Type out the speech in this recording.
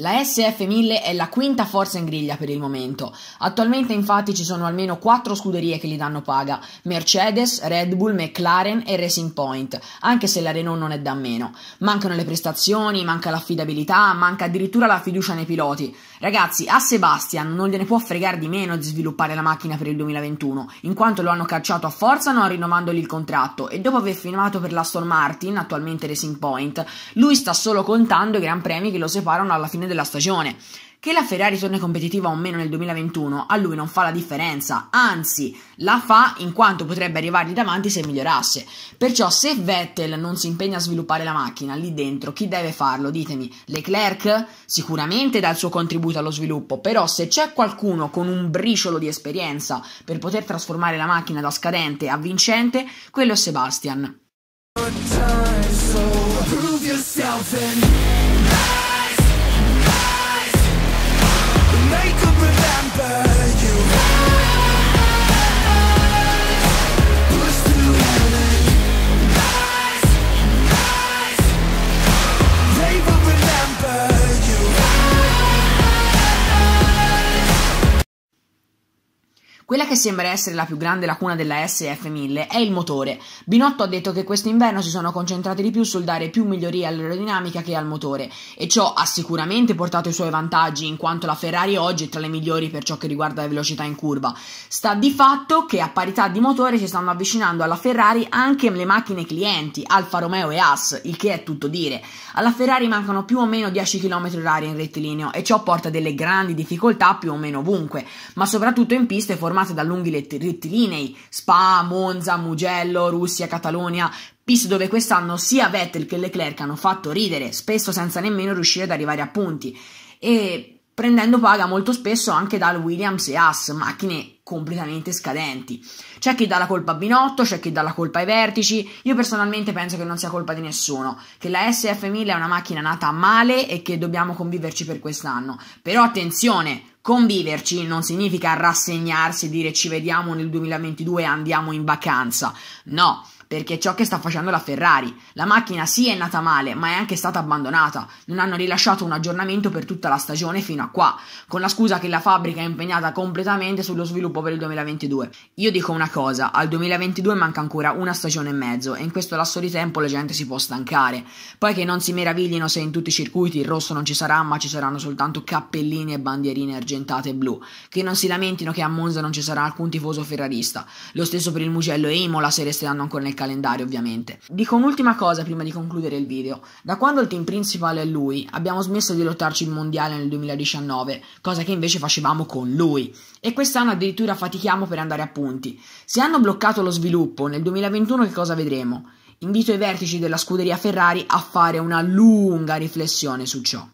La SF1000 è la quinta forza in griglia per il momento. Attualmente infatti ci sono almeno quattro scuderie che gli danno paga, Mercedes, Red Bull, McLaren e Racing Point, anche se la Renault non è da meno. Mancano le prestazioni, manca l'affidabilità, manca addirittura la fiducia nei piloti. Ragazzi, a Sebastian non gliene può fregare di meno di sviluppare la macchina per il 2021, in quanto lo hanno cacciato a forza non rinnovandogli il contratto e dopo aver firmato per l'Aston Martin, attualmente Racing Point, lui sta solo contando i gran premi che lo separano alla fine fine della stagione. Che la Ferrari torni competitiva o meno nel 2021 a lui non fa la differenza, anzi la fa in quanto potrebbe arrivargli davanti se migliorasse. Perciò se Vettel non si impegna a sviluppare la macchina lì dentro, chi deve farlo? Ditemi, Leclerc sicuramente dà il suo contributo allo sviluppo, però se c'è qualcuno con un briciolo di esperienza per poter trasformare la macchina da scadente a vincente, quello è Sebastian. yourself and bird. Quella che sembra essere la più grande lacuna della SF1000 è il motore. Binotto ha detto che quest'inverno si sono concentrati di più sul dare più migliorie all'aerodinamica che al motore e ciò ha sicuramente portato i suoi vantaggi in quanto la Ferrari oggi è tra le migliori per ciò che riguarda la velocità in curva. Sta di fatto che a parità di motore si stanno avvicinando alla Ferrari anche le macchine clienti, Alfa Romeo e AS, il che è tutto dire. Alla Ferrari mancano più o meno 10 km orari in rettilineo e ciò porta delle grandi difficoltà più o meno ovunque, ma soprattutto in piste formate governate da lunghi rettilinei, Spa, Monza, Mugello, Russia, Catalogna, piste dove quest'anno sia Vettel che Leclerc hanno fatto ridere, spesso senza nemmeno riuscire ad arrivare a punti, e prendendo paga molto spesso anche dal Williams e Haas, macchine completamente scadenti. C'è chi dà la colpa a Binotto, c'è chi dà la colpa ai vertici, io personalmente penso che non sia colpa di nessuno, che la SF1000 è una macchina nata male e che dobbiamo conviverci per quest'anno. Però attenzione, Conviverci non significa rassegnarsi e dire ci vediamo nel 2022 e andiamo in vacanza. No, perché è ciò che sta facendo la Ferrari. La macchina sì è nata male, ma è anche stata abbandonata. Non hanno rilasciato un aggiornamento per tutta la stagione fino a qua, con la scusa che la fabbrica è impegnata completamente sullo sviluppo per il 2022. Io dico una cosa, al 2022 manca ancora una stagione e mezzo e in questo lasso di tempo la gente si può stancare. Poi che non si meraviglino se in tutti i circuiti il rosso non ci sarà, ma ci saranno soltanto cappellini e bandierine argentate e blu. Che non si lamentino che a Monza non ci sarà alcun tifoso ferrarista. Lo stesso per il Mugello e Imola se resteranno ancora nel calendario ovviamente. Dico un'ultima cosa prima di concludere il video. Da quando il team principale è lui, abbiamo smesso di lottarci il mondiale nel 2019, cosa che invece facevamo con lui. E quest'anno addirittura fatichiamo per andare a punti. Se hanno bloccato lo sviluppo, nel 2021 che cosa vedremo? Invito i vertici della scuderia Ferrari a fare una lunga riflessione su ciò.